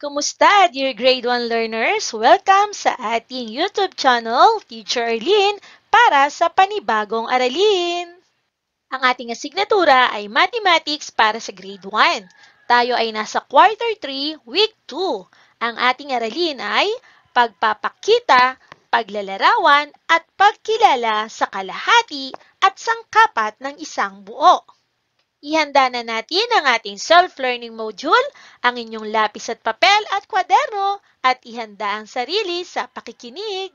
Kumusta, dear grade 1 learners? Welcome sa ating YouTube channel, Teacher Arlene, para sa panibagong aralin. Ang ating asignatura ay Mathematics para sa grade 1. Tayo ay nasa quarter 3, week 2. Ang ating aralin ay pagpapakita, paglalarawan at pagkilala sa kalahati at sangkapat ng isang buo. Ihanda na natin ang ating self-learning module, ang inyong lapis at papel at kwaderno, at ihanda ang sarili sa pakikinig.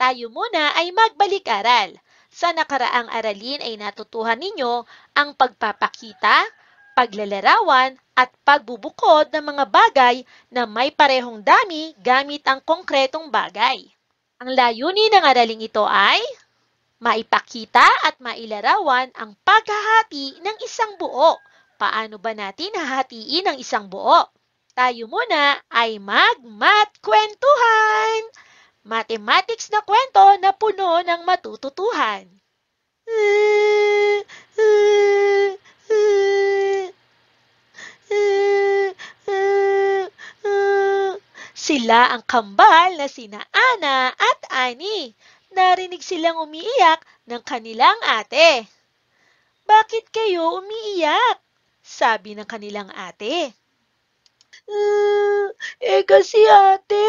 Tayo muna ay magbalik-aral. Sa nakaraang aralin ay natutuhan ninyo ang pagpapakita, paglalarawan, at pagbubukod ng mga bagay na may parehong dami gamit ang konkretong bagay. Ang layunin ng araling ito ay maipakita at mailarawan ang paghahati ng isang buo. Paano ba natin hahatiin ang isang buo? Tayo muna ay mag Mathematics na kwento na puno ng matututuhan. Sila ang kambal na sina Ana at Annie narinig silang umiiyak ng kanilang ate. Bakit kayo umiiyak? Sabi ng kanilang ate. Uh, eh kasi ate,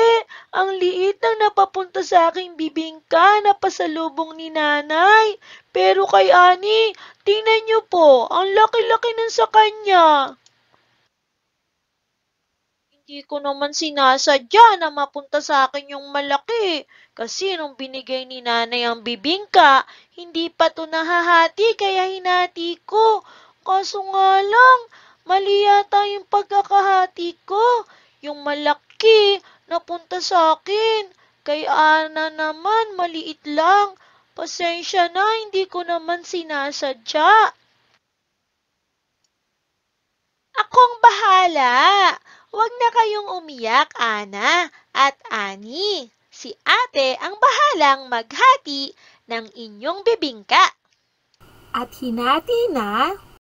ang liit ng napapunta sa aking bibingka na pasalubong ni nanay. Pero kay Ani, tingnan niyo po, ang laki-laki nun sa kanya. Hindi ko naman sinasadya na mapunta sa akin yung malaki. Kasi nung binigay ni nanay ang bibingka, hindi pa to nahahati kaya hinati ko. Kaso nga lang, mali yata yung pagkakahati ko. Yung malaki, napunta sa akin. Kay Ana naman, maliit lang. Pasensya na, hindi ko naman sinasadya. Akong bahala. Huwag na kayong umiyak, Ana at Ani. Si ate ang bahalang maghati ng inyong bibingka. At hinati na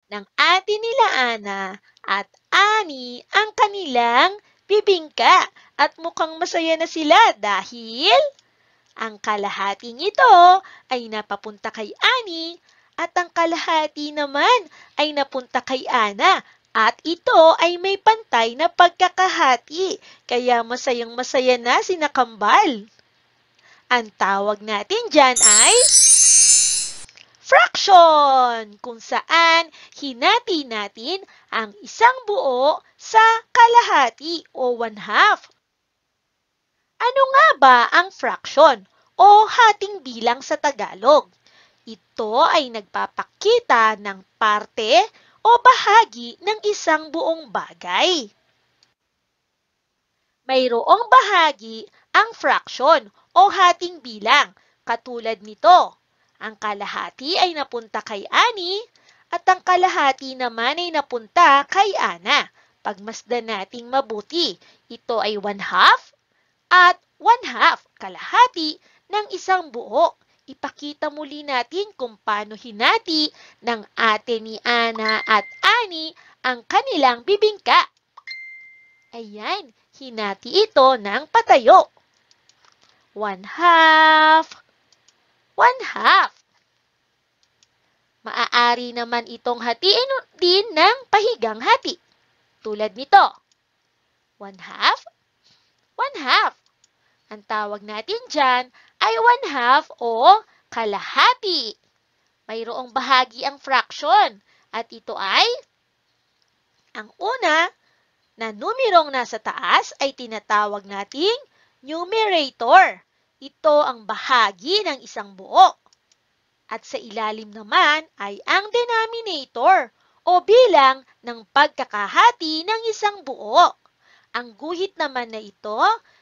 ng ate nila Ana at Ani ang kanilang bibingka at mukhang masaya na sila dahil ang kalahating ito ay napapunta kay Ani at ang kalahati naman ay napunta kay Ana at ito ay may pantay na pagkakahati, kaya masayang masaya na si Nakambal. Ang tawag natin dyan ay fraction, kung saan hinati natin ang isang buo sa kalahati o one half. Ano nga ba ang fraction o hating bilang sa Tagalog? Ito ay nagpapakita ng parte o bahagi ng isang buong bagay. Mayroong bahagi ang fraction o hating bilang katulad nito. Ang kalahati ay napunta kay Ani at ang kalahati naman ay napunta kay Ana. Pagmasdan nating mabuti, ito ay 1 half at 1 half kalahati ng isang buo ipakita muli natin kung paano hinati ng ate ni Ana at Ani ang kanilang bibingka. Ayan, hinati ito ng patayo. One half, one half. Maaari naman itong hatiin din ng pahigang hati. Tulad nito. One half, one half. Ang tawag natin dyan ay one-half o kalahati. Mayroong bahagi ang fraction at ito ay ang una na numerong nasa taas ay tinatawag nating numerator. Ito ang bahagi ng isang buo. At sa ilalim naman ay ang denominator o bilang ng pagkakahati ng isang buo. Ang guhit naman na ito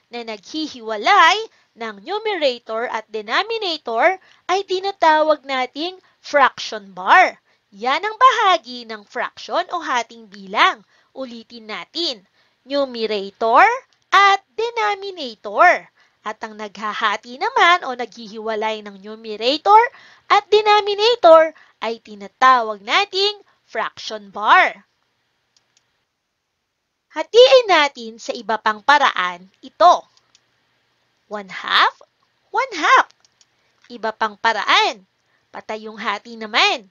na naghihiwalay ng numerator at denominator ay tinatawag nating fraction bar. Yan ang bahagi ng fraction o hating bilang. Ulitin natin, numerator at denominator. At ang naghahati naman o naghihiwalay ng numerator at denominator ay tinatawag nating fraction bar. Hatiin natin sa iba pang paraan ito. One half? One half. Iba pang paraan. Patay yung hati naman.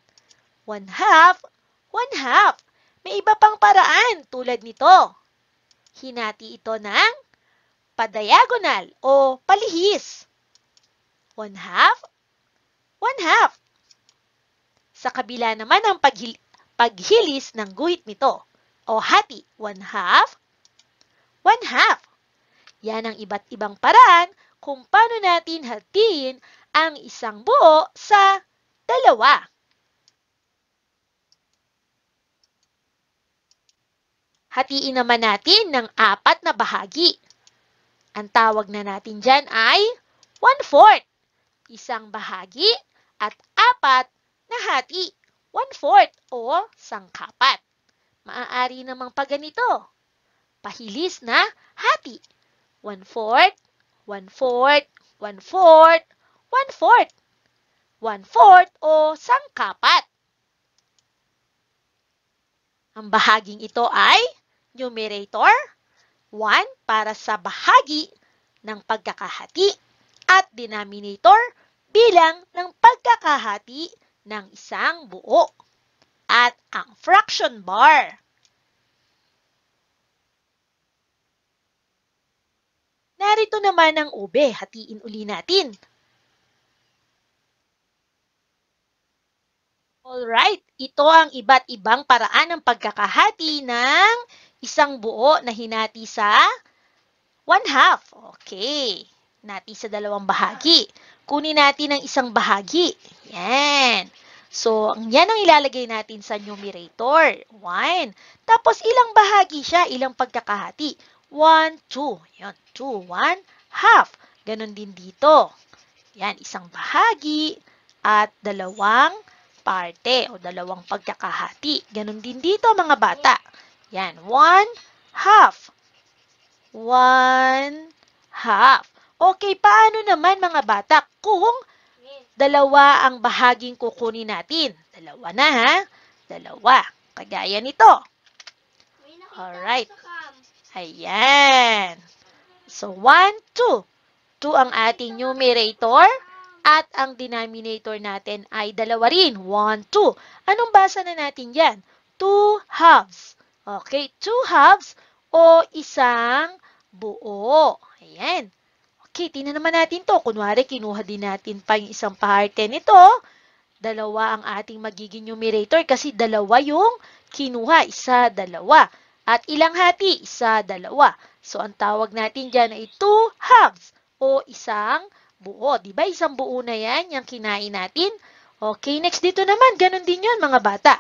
One half? One half. May iba pang paraan tulad nito. Hinati ito ng padiagonal o palihis. One half? One half. Sa kabila naman ng paghil paghilis ng guhit nito o hati. One half? One half. Yan ang iba't ibang paraan kung paano natin hatiin ang isang buo sa dalawa. Hatiin naman natin ng apat na bahagi. Ang tawag na natin dyan ay 1-4. Isang bahagi at apat na hati. 1-4 o sangkapat. Maaari namang paganito. Pahilis na hati. One-fourth, one-fourth, one-fourth, one-fourth. One-fourth o sangkapat. Ang bahaging ito ay numerator, 1 para sa bahagi ng pagkakahati at denominator bilang ng pagkakahati ng isang buo. At ang fraction bar Narito naman ang ube, hatiin uli natin. Alright, ito ang iba't ibang paraan ng pagkakahati ng isang buo na hinati sa one half. Okay, nati sa dalawang bahagi. Kunin natin ang isang bahagi. Yan. So, yan ang ilalagay natin sa numerator. 1. Tapos, ilang bahagi siya? Ilang pagkakahati? 1, 2. Yan, 2, 1, half. Ganon din dito. Yan, isang bahagi at dalawang parte o dalawang pagkakahati. Ganon din dito mga bata. Yan, 1, half. 1, half. Okay, paano naman mga bata kung dalawa ang bahaging kukunin natin? Dalawa na ha? Dalawa. Kagaya nito. Alright. Ayan. So, 1, 2. 2 ang ating numerator at ang denominator natin ay dalawa rin. 1, 2. Anong basa na natin yan? 2 halves. Okay, 2 halves o isang buo. Ayan. Okay, tingnan naman natin to. Kunwari, kinuha din natin pa yung isang parte nito. Dalawa ang ating magiging numerator kasi dalawa yung kinuha. Isa, dalawa. Dalawa at ilang hati sa dalawa. So, ang tawag natin dyan ay two halves o isang buo. Diba? Isang buo na yan yung kinain natin. Okay, next dito naman. ganun din yun mga bata.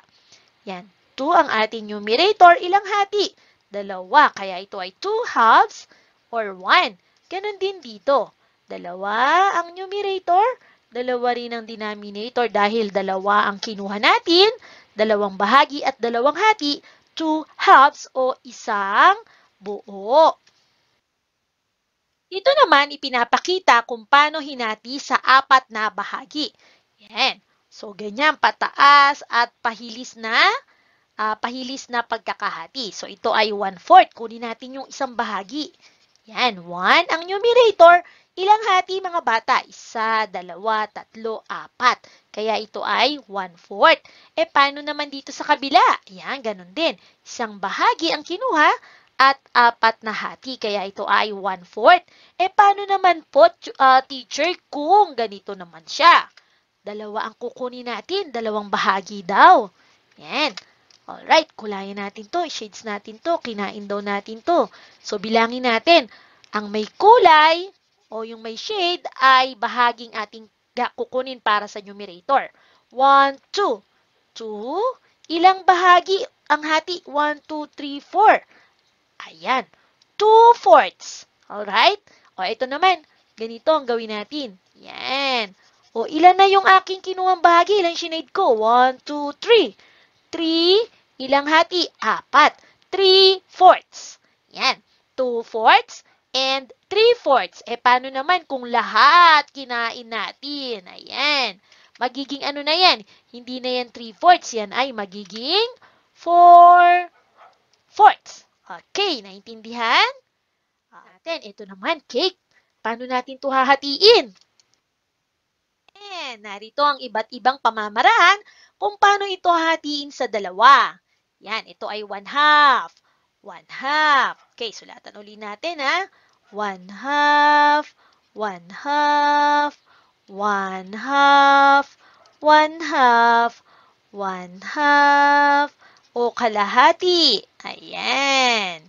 Yan. 2 ang ating numerator. Ilang hati? Dalawa. Kaya ito ay 2 halves or 1. Ganun din dito. Dalawa ang numerator. Dalawa rin ang denominator dahil dalawa ang kinuha natin. Dalawang bahagi at dalawang hati two halves o isang buo. Dito naman ipinapakita kung paano hinati sa apat na bahagi. Yan. So, ganyan pataas at pahilis na uh, pahilis na pagkakahati. So, ito ay 1-4. Kunin natin yung isang bahagi. Yan, 1 ang numerator Ilang hati mga bata? Isa, dalawa, tatlo, apat. Kaya ito ay 1-4. E paano naman dito sa kabila? Ayan, ganun din. Isang bahagi ang kinuha at apat na hati. Kaya ito ay 1-4. E paano naman po, uh, teacher, kung ganito naman siya? Dalawa ang kukunin natin. Dalawang bahagi daw. Ayan. Alright, kulayan natin to. Shades natin to. Kinain daw natin to. So, bilangin natin. Ang may kulay, o yung may shade ay bahaging ating kukunin para sa numerator. 1, 2. 2. Ilang bahagi ang hati? 1, 2, 3, 4. Ayan. 2 fourths. Alright? O, ito naman. Ganito ang gawin natin. Yan. O, ilan na yung aking kinuhang bahagi? Ilang shade ko? 1, 2, 3. 3. Ilang hati? 4. 3 fourths. Yan. 2 fourths and 3 fourths. Eh, paano naman kung lahat kinain natin? Ayan. Magiging ano na yan? Hindi na yan 3 fourths. Yan ay magiging 4 fourths. Okay, naintindihan? Natin, ito naman, cake. Paano natin ito hahatiin? And narito ang iba't ibang pamamaraan kung paano ito hahatiin sa dalawa. Yan, ito ay 1 half. 1 half. Okay, sulatan uli natin ha one half, one half, one half, one half, one half, o kalahati. Ayan.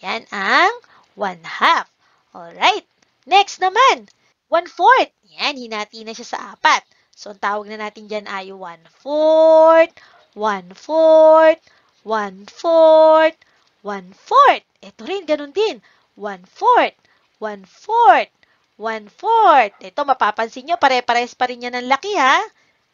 Yan ang one half. Alright. Next naman, one fourth. Yan, hinati na siya sa apat. So, ang tawag na natin dyan ay one fourth, one fourth, one fourth, one fourth. Ito rin, ganun din. One-fourth, one-fourth, one-fourth. Ito, mapapansin nyo, pare-pares pa rin yan ng laki, ha?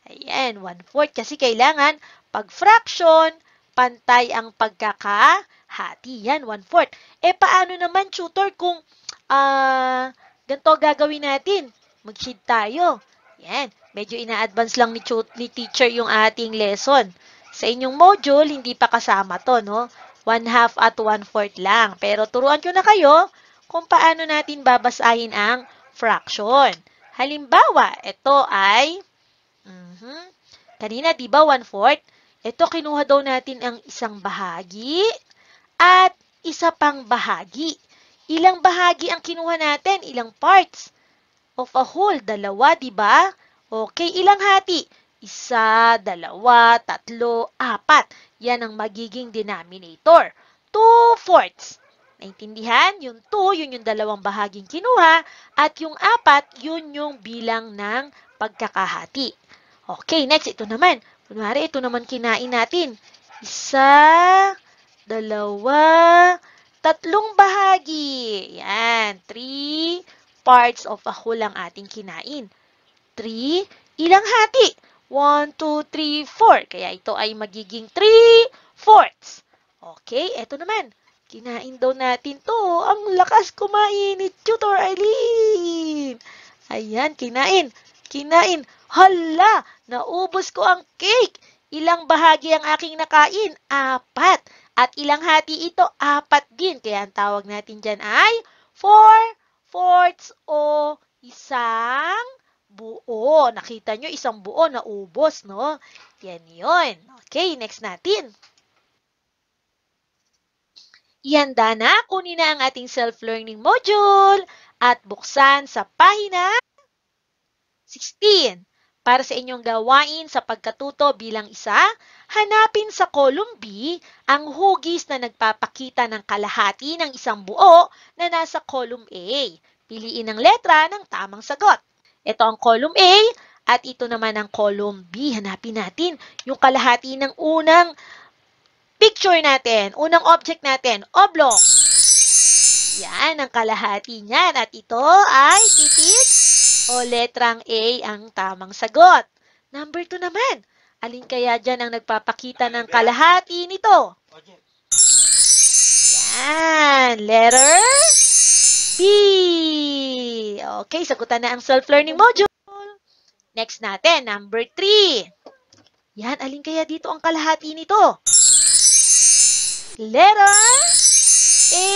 Ayan, one-fourth. Kasi kailangan, pag fraction, pantay ang pagkakahati. Yan, one-fourth. E, paano naman, tutor, kung uh, ganito gagawin natin? Mag-sheet tayo. Yan. Medyo ina-advance lang ni, ni teacher yung ating lesson. Sa inyong module, hindi pa kasama to, no? 1 half at 1 fourth lang. Pero turuan ko na kayo kung paano natin babasahin ang fraction. Halimbawa, ito ay, mm -hmm, kanina di ba 1 fourth? Ito kinuha daw natin ang isang bahagi at isa pang bahagi. Ilang bahagi ang kinuha natin? Ilang parts? Of a whole, dalawa, di ba? Okay, ilang hati? Isa, dalawa, tatlo, apat. Yan ang magiging denominator. 2 fourths. Naintindihan? Yung 2, yun yung dalawang bahaging kinuha. At yung 4, yun yung bilang ng pagkakahati. Okay, next, ito naman. Kunwari, ito naman kinain natin. Isa, dalawa, tatlong bahagi. Yan, 3 parts of a whole ang ating kinain. 3, ilang hati? 1, 2, 3, 4. Kaya ito ay magiging 3 fourths. Okay, eto naman. Kinain daw natin to. Ang lakas kumain ni Tutor Eileen. Ayan, kinain. Kinain. Hala, naubos ko ang cake. Ilang bahagi ang aking nakain? Apat. At ilang hati ito? Apat din. Kaya ang tawag natin dyan ay 4 fourths o isang Buo. Nakita nyo, isang buo na ubos, no? Yan yon. Okay, next natin. Ihanda na, kunin na ang ating self-learning module at buksan sa pahina 16. Para sa inyong gawain sa pagkatuto bilang isa, hanapin sa column B ang hugis na nagpapakita ng kalahati ng isang buo na nasa column A. Piliin ang letra ng tamang sagot. Ito ang column A at ito naman ang column B. Hanapin natin yung kalahati ng unang picture natin, unang object natin, oblong. Yan ang kalahati niyan at ito ay titis o letrang A ang tamang sagot. Number 2 naman, alin kaya dyan ang nagpapakita ng kalahati nito? Yan, letter C. Okay, sagutan na ang self-learning module. Next natin, number 3. Yan, alin kaya dito ang kalahati nito? Letter A.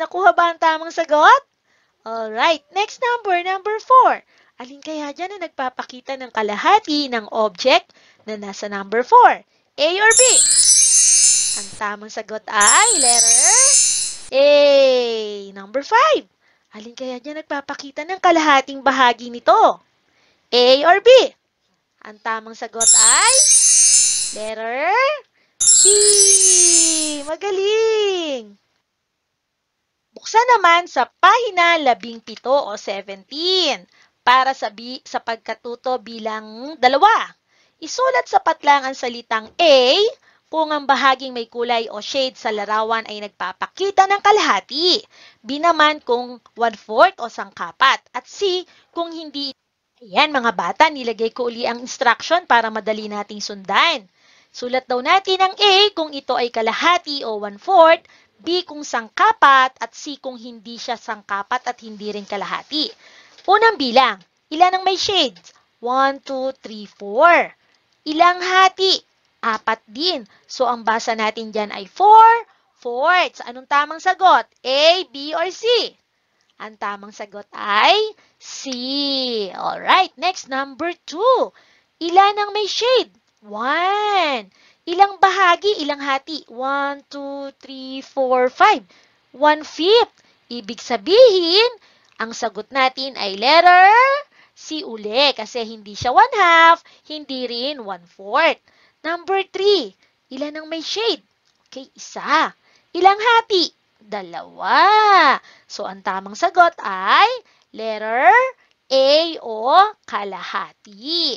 Nakuha ba ang tamang sagot? Alright, next number, number 4. Alin kaya dyan ang nagpapakita ng kalahati ng object na nasa number 4? A or B? Ang tamang sagot ay letter A. Number 5. Alin kaya niya nagpapakita ng kalahating bahagi nito? A or B? Ang tamang sagot ay letter C. Magaling! Buksan naman sa pahina 17 o 17 para sa, B, sa pagkatuto bilang dalawa. Isulat sa patlang ang salitang A kung ang bahaging may kulay o shade sa larawan ay nagpapakita ng kalahati. B naman kung one-fourth o sangkapat. At C kung hindi. Ayan mga bata, nilagay ko uli ang instruction para madali nating sundan. Sulat daw natin ang A kung ito ay kalahati o one-fourth, B kung sangkapat, at C kung hindi siya sangkapat at hindi rin kalahati. Unang bilang, ilan ang may shades? 1, 2, 3, 4. Ilang hati? apat din. So, ang basa natin dyan ay 4 fourths. Anong tamang sagot? A, B, or C? Ang tamang sagot ay C. Alright, next, number 2. Ilan ang may shade? 1. Ilang bahagi? Ilang hati? 1, 2, 3, 4, 5. 1 5 Ibig sabihin, ang sagot natin ay letter C uli kasi hindi siya 1 half, hindi rin 1 fourth. Number three, ilan ang may shade? Okay, isa. Ilang hati? Dalawa. So, ang tamang sagot ay letter A o kalahati.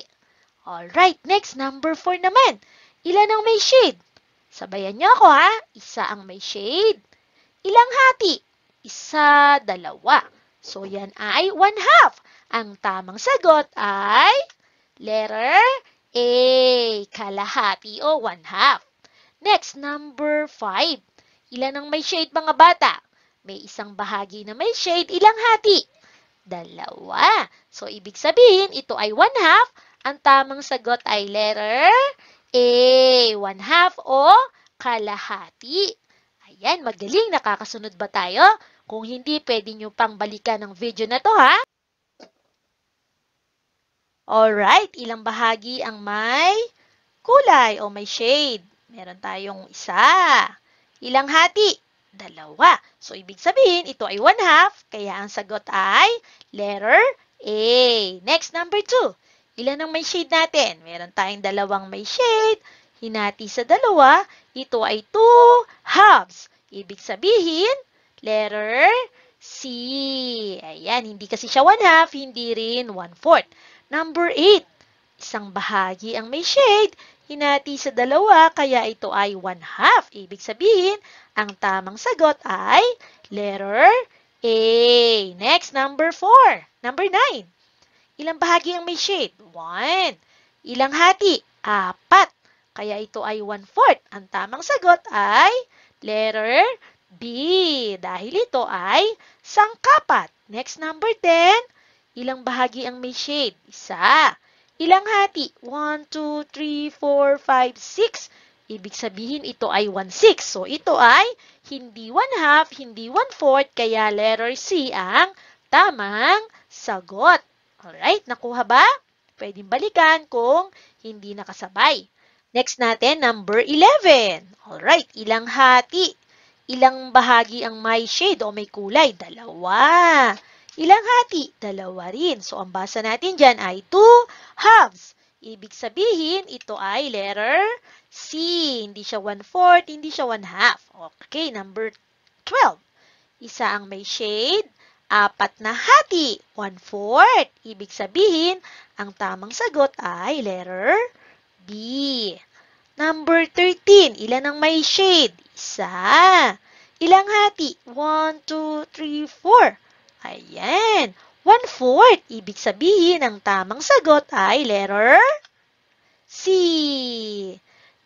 Alright, next, number 4 naman. Ilan ang may shade? Sabayan niyo ako ha. Isa ang may shade. Ilang hati? Isa, dalawa. So, yan ay one half. Ang tamang sagot ay letter A. Kalahati o one half. Next, number 5. Ilan ang may shade mga bata? May isang bahagi na may shade, ilang hati? Dalawa. So, ibig sabihin, ito ay one half. Ang tamang sagot ay letter A. One half o kalahati. Ayan, magaling. Nakakasunod ba tayo? Kung hindi, pwede nyo pang balikan ang video na to ha. Alright, ilang bahagi ang may kulay o may shade? Meron tayong isa. Ilang hati? Dalawa. So, ibig sabihin, ito ay 1 half, kaya ang sagot ay letter A. Next, number 2. Ilan ang may shade natin? Meron tayong dalawang may shade. Hinati sa dalawa, ito ay 2 halves. Ibig sabihin, letter C. Ayan, hindi kasi siya 1 half, hindi rin 1 fourth. Number 8. Isang bahagi ang may shade, hinati sa dalawa kaya ito ay 1 half. Ibig sabihin, ang tamang sagot ay letter A. Next, number 4. Number 9. Ilang bahagi ang may shade? 1. Ilang hati? 4. Kaya ito ay 1 fourth. Ang tamang sagot ay letter B. Dahil ito ay sangkapat. Next, number 10. Ilang bahagi ang may shade? Isa. Ilang hati? 1, 2, 3, 4, 5, 6. Ibig sabihin, ito ay 1/6. So, ito ay hindi 1 half, hindi 1 4 kaya letter C ang tamang sagot. Alright, nakuha ba? Pwedeng balikan kung hindi nakasabay. Next natin, number 11. Alright, ilang hati? Ilang bahagi ang may shade o may kulay? Dalawa. Ilang hati? Dalawa rin. So, ang basa natin dyan ay two halves. Ibig sabihin, ito ay letter C. Hindi siya one-fourth, hindi siya one-half. Okay, number 12. Isa ang may shade, apat na hati, one-fourth. Ibig sabihin, ang tamang sagot ay letter B. Number 13, ilan ang may shade? Isa. Ilang hati? 1, 2, 3, 4. Ayan. One-fourth. Ibig sabihin, ang tamang sagot ay letter C.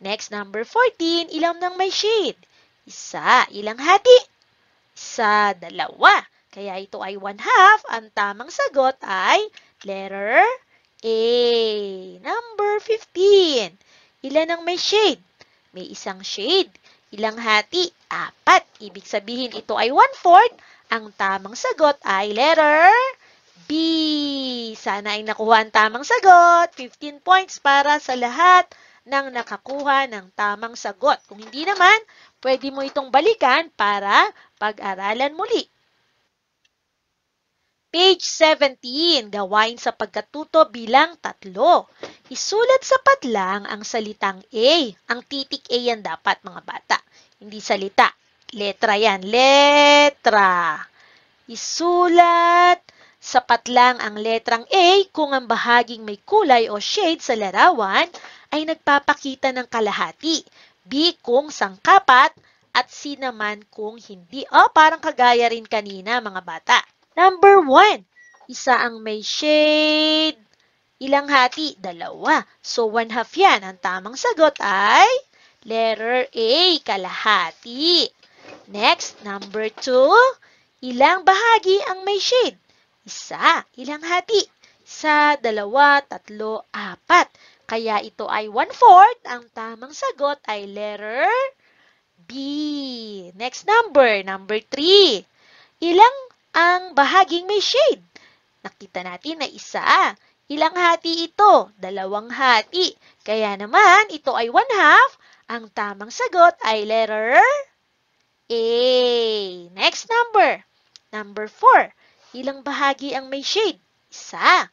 Next, number 14. Ilang nang may shade? Isa. Ilang hati? Isa, dalawa. Kaya ito ay one half. Ang tamang sagot ay letter A. Number 15. Ilan ang may shade? May isang shade. Ilang hati? Apat. Ibig sabihin ito ay one-fourth. Ang tamang sagot ay letter B. Sana ay nakuha ang tamang sagot. 15 points para sa lahat ng nakakuha ng tamang sagot. Kung hindi naman, pwede mo itong balikan para pag-aralan muli. Page 17, gawain sa pagkatuto bilang tatlo. Isulat sa padlang ang salitang A. Ang titik A yan dapat mga bata. Hindi salita. Letra yan. Letra. Isulat sa patlang ang letrang A kung ang bahaging may kulay o shade sa larawan ay nagpapakita ng kalahati. B kung sangkapat at C naman kung hindi. O, oh, parang kagaya rin kanina mga bata. Number 1, isa ang may shade. Ilang hati? Dalawa. So, one half yan. Ang tamang sagot ay letter A, kalahati. Next, number 2, ilang bahagi ang may shade? Isa. Ilang hati? Isa, dalawa, tatlo, apat. Kaya ito ay one-fourth. Ang tamang sagot ay letter B. Next number, number 3. Ilang ang bahaging may shade. Nakita natin na isa. Ilang hati ito? Dalawang hati. Kaya naman, ito ay one half. Ang tamang sagot ay letter A. Next number. Number 4. Ilang bahagi ang may shade? Isa.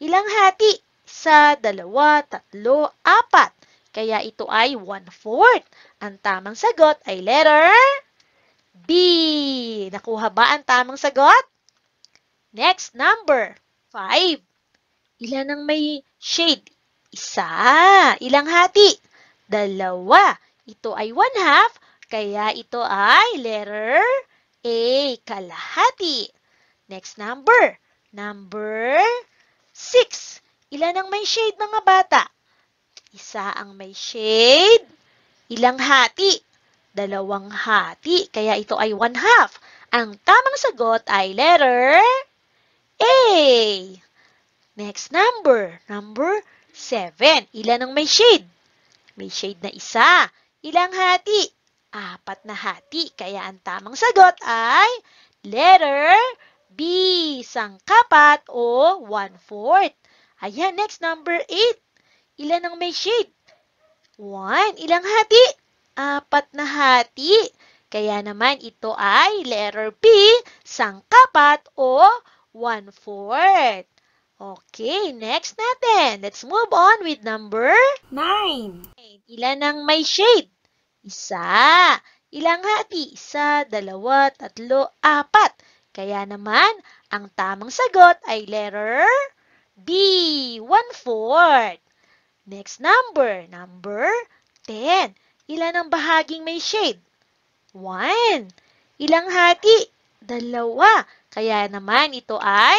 Ilang hati? Isa, dalawa, tatlo, apat. Kaya ito ay one-fourth. Ang tamang sagot ay letter B. Okay, nakuha ba ang tamang sagot? Next, number 5. Ilan ang may shade? Isa. Ilang hati? Dalawa. Ito ay 1 half, kaya ito ay letter A, kalahati. Next number, number 6. Ilan ang may shade mga bata? Isa ang may shade. Ilang hati? Dalawang hati, kaya ito ay 1 half. Ang tamang sagot ay letter A. Next number, number 7. Ilan ang may shade? May shade na isa. Ilang hati? Apat na hati. Kaya ang tamang sagot ay letter B. Sangkapat o one-fourth. Ayan, next number 8. Ilan ang may shade? 1. Ilang hati? Apat na hati. Kaya naman ito ay letter B, sangkapat o one-fourth. Okay, next natin. Let's move on with number 9. Ilan ang may shade? Isa. Ilang hati? Isa, dalawa, tatlo, apat. Kaya naman, ang tamang sagot ay letter B, one-fourth. Next number, number 10. Ilan ang bahaging may shade? 1. Ilang hati? Dalawa. Kaya naman ito ay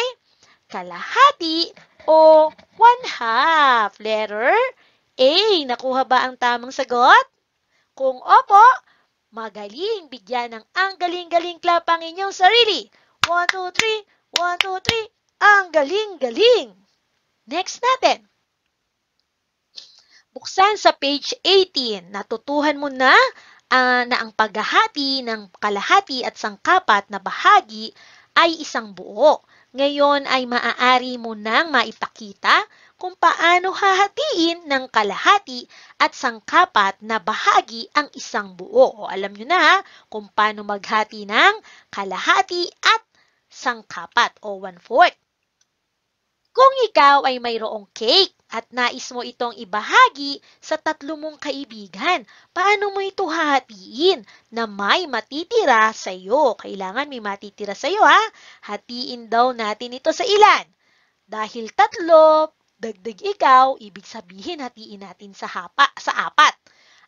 kalahati o one half. Letter A. Nakuha ba ang tamang sagot? Kung opo, magaling. Bigyan ng ang galing-galing clap ang inyong sarili. 1, 2, 3. 1, 2, 3. Ang galing-galing. Next natin. Buksan sa page 18. Natutuhan mo na uh, na ang paghahati ng kalahati at sangkapat na bahagi ay isang buo. Ngayon ay maaari mo nang maipakita kung paano hahatiin ng kalahati at sangkapat na bahagi ang isang buo. O, alam nyo na kung paano maghati ng kalahati at sangkapat o one-fourth. Kung ikaw ay mayroong cake at nais mo itong ibahagi sa tatlo mong kaibigan. Paano mo ito hahatiin na may matitira sa iyo? Kailangan may matitira sa iyo ha. Hatiin daw natin ito sa ilan? Dahil tatlo, dagdag ikaw, ibig sabihin hatiin natin sa hapa, sa apat.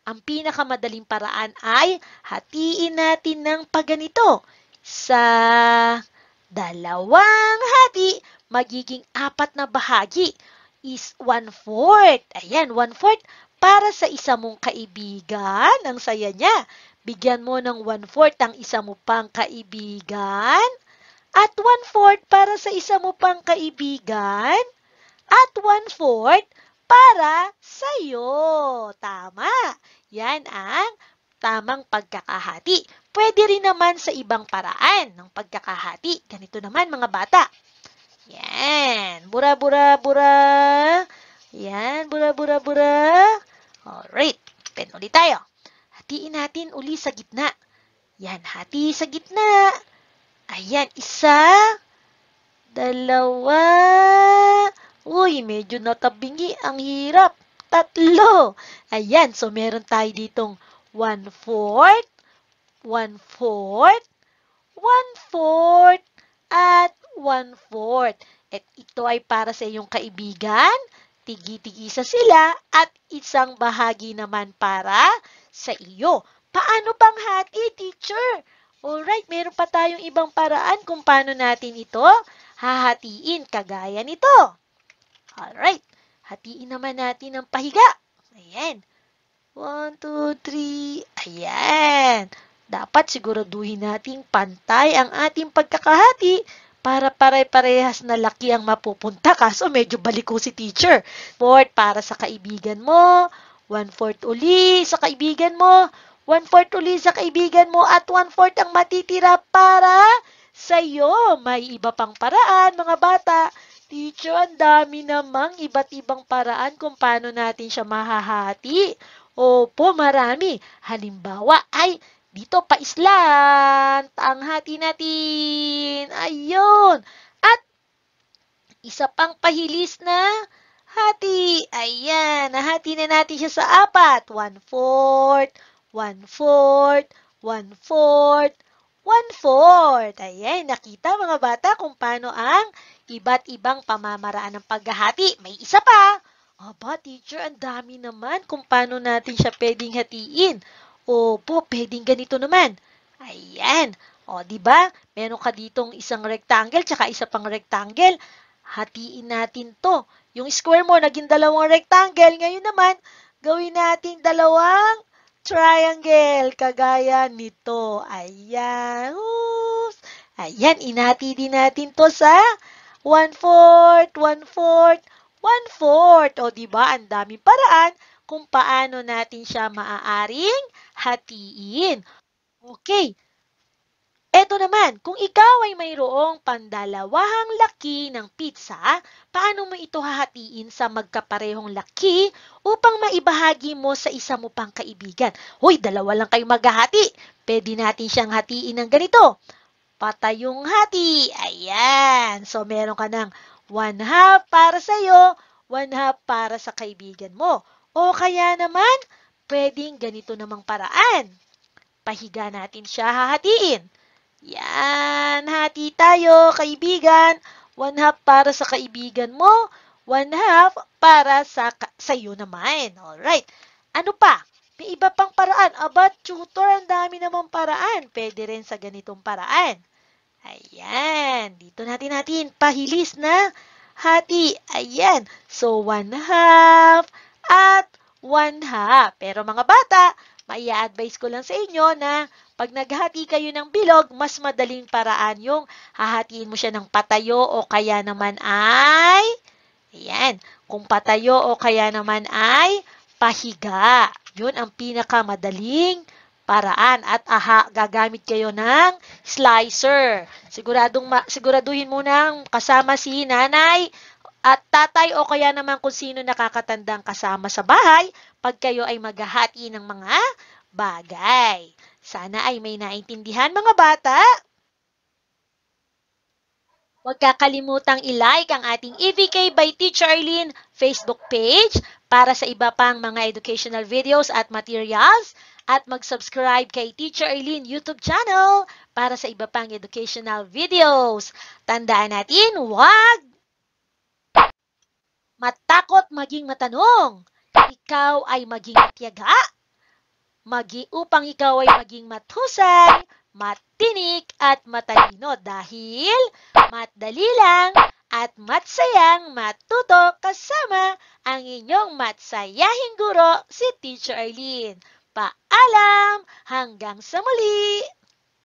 Ang pinakamadaling paraan ay hatiin natin ng paganito sa dalawang hati magiging apat na bahagi is one-fourth. Ayan, one-fourth para sa isa mong kaibigan. Ang saya niya. Bigyan mo ng one-fourth ang isa mo pang kaibigan. At one-fourth para sa isa mo pang kaibigan. At one-fourth para sa'yo. Tama. Yan ang tamang pagkakahati. Pwede rin naman sa ibang paraan ng pagkakahati. Ganito naman mga bata. Yan. Bura, bura, bura. Yan. Bura, bura, bura. Alright. Pen ulit tayo. Hatiin natin uli sa gitna. Yan. Hati sa gitna. Ayan. Isa. Dalawa. Uy, medyo natabingi. Ang hirap. Tatlo. Ayan. So, meron tayo ditong one-fourth, one-fourth, one-fourth, at one-fourth. At ito ay para sa iyong kaibigan, tigi-tigisa sila, at isang bahagi naman para sa iyo. Paano pang hati, teacher? Alright, meron pa tayong ibang paraan kung paano natin ito hahatiin kagaya nito. Alright, hatiin naman natin ang pahiga. Ayan. 1, 2, 3. Ayan. Dapat siguraduhin nating pantay ang ating pagkakahati para pare-parehas na laki ang mapupunta. ka. So, medyo baliko si teacher. Fourth, para sa kaibigan mo. One-fourth uli sa kaibigan mo. One-fourth uli sa kaibigan mo. At one-fourth ang matitira para sa iyo. May iba pang paraan, mga bata. Teacher, ang dami namang iba't ibang paraan kung paano natin siya mahahati. Opo, marami. Halimbawa ay dito, pa paislan. Taanghati natin. Ayun. At, isa pang pahilis na hati. Ayan. Nahati na natin siya sa apat. 1 fourth 1 4 1 4 1 4 Ayan. Nakita mga bata kung paano ang iba't ibang pamamaraan ng paghahati. May isa pa. Aba, teacher, ang dami naman kung paano natin siya pwedeng hatiin. Opo, pwedeng ganito naman. Ayan. O, di ba? Meron ka ditong isang rectangle tsaka isa pang rectangle. Hatiin natin to. Yung square mo naging dalawang rectangle. Ngayon naman, gawin natin dalawang triangle. Kagaya nito. Ayan. Oops. Ayan, inati din natin to sa 1 fourth, 1 fourth, 1 fourth. O, di ba? Ang daming paraan kung paano natin siya maaaring hatiin. Okay. Eto naman, kung ikaw ay mayroong pandalawahang laki ng pizza, paano mo ito hahatiin sa magkaparehong laki upang maibahagi mo sa isa mo pang kaibigan? Hoy, dalawa lang kayo maghahati. Pwede natin siyang hatiin ng ganito. Patayong hati. Ayan. So, meron ka ng one half para sa'yo, one half para sa kaibigan mo. O kaya naman, pwedeng ganito namang paraan. Pahiga natin siya hahatiin. Yan, hati tayo, kaibigan. One half para sa kaibigan mo, one half para sa sa'yo naman. Alright. Ano pa? May iba pang paraan. About tutor, ang dami namang paraan. Pwede rin sa ganitong paraan. Ayan. Dito natin natin, pahilis na hati. Ayan. So, one half at 1 half. Pero mga bata, maia-advise ko lang sa inyo na pag naghati kayo ng bilog, mas madaling paraan yung hahatiin mo siya ng patayo o kaya naman ay, ayan, kung patayo o kaya naman ay pahiga. Yun ang pinakamadaling paraan at aha, gagamit kayo ng slicer. Siguradong ma, siguraduhin mo nang kasama si nanay at tatay o kaya naman kung sino nakakatandang kasama sa bahay pag kayo ay maghahati ng mga bagay. Sana ay may naintindihan mga bata. Huwag kakalimutang i-like ang ating EVK by Teacher Arlene Facebook page para sa iba pang mga educational videos at materials at mag-subscribe kay Teacher Arlene YouTube channel para sa iba pang educational videos. Tandaan natin, wag matakot maging matanong. Ikaw ay maging matiyaga, magi upang ikaw ay maging mathusay, matinik at matalino dahil madali lang at matsayang matuto kasama ang inyong matsayahing guro si Teacher Eileen. Paalam! Hanggang sa muli!